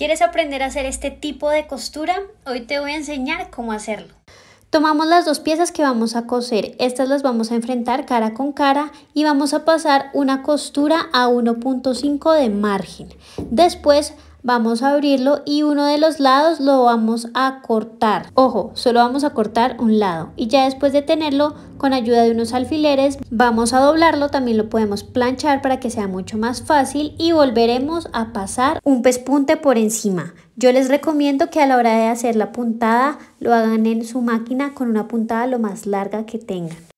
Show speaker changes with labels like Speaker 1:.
Speaker 1: ¿Quieres aprender a hacer este tipo de costura? Hoy te voy a enseñar cómo hacerlo. Tomamos las dos piezas que vamos a coser, estas las vamos a enfrentar cara con cara y vamos a pasar una costura a 1.5 de margen. Después vamos a abrirlo y uno de los lados lo vamos a cortar. Ojo, solo vamos a cortar un lado y ya después de tenerlo con ayuda de unos alfileres vamos a doblarlo, también lo podemos planchar para que sea mucho más fácil y volveremos a pasar un pespunte por encima. Yo les recomiendo que a la hora de hacer la puntada lo hagan en su máquina con una puntada lo más larga que tengan.